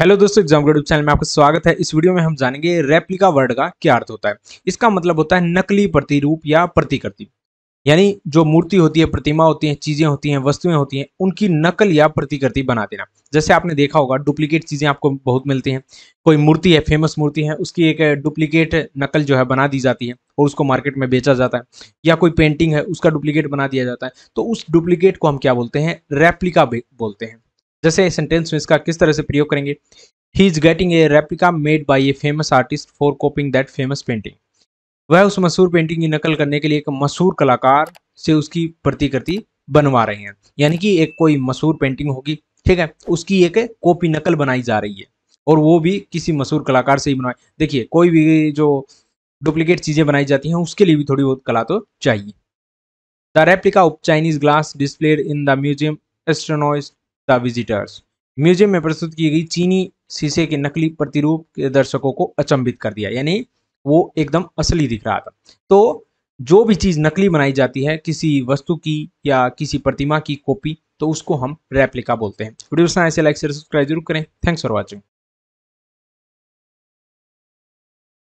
hello दोस्तों exam grade channel में आपका स्वागत है इस वीडियो में हम जानेंगे रेप्लिका वर्ड का क्या अर्थ होता है इसका मतलब होता है नकली प्रतिरूप या प्रतिकृति यानी जो मूर्ति होती है प्रतिमा होती है चीजें होती हैं वस्तुएं होती हैं उनकी नकल या प्रतिकृति बना देना जैसे आपने देखा होगा डुप्लीकेट चीजें आपको बहुत मिलती हैं कोई मूर्ति है फेमस मूर्ति है उसकी एक डुप्लीकेट नकल जो है बना दी जाती है और उसको मार्केट में बेचा जाता है या कोई पेंटिंग है उसका डुप्लीकेट बना दिया जाता है तो उस डुप्लीकेट को हम क्या बोलते हैं रेप्लिका बोलते हैं जैसे सेंटेंस में इसका किस तरह से प्रयोग करेंगे he is getting a replica made by a famous artist for copying that famous painting वह उस मशहूर पेंटिंग की नकल करने के लिए एक मशहूर कलाकार से उसकी प्रतिकृति बनवा रहे हैं यानी कि एक कोई मशहूर पेंटिंग होगी ठीक है उसकी एक कॉपी नकल बनाई जा रही है और वो भी किसी मशहूर कलाकार से ही बनवाए देखिए कोई भी जो डुप्लीकेट चीज़ें बनाई जाती हैं उसके लिए भी थोड़ी बहुत कला तो चाहिए the replica of Chinese glass displayed in the museum astonishes the visitors museum में प्रस्तुत की गई चीनी शीशे के नकली प्रतिरूप के दर्शकों को अचंभित कर दिया यानी वो एकदम असली दिख रहा था तो जो भी चीज़ नकली बनाई जाती है किसी वस्तु की या किसी प्रतिमा की कॉपी तो उसको हम रेप्लिका बोलते हैं वीडियो ऐसे लाइक शेयर सब्सक्राइब जरूर करें थैंक्स फॉर वॉचिंग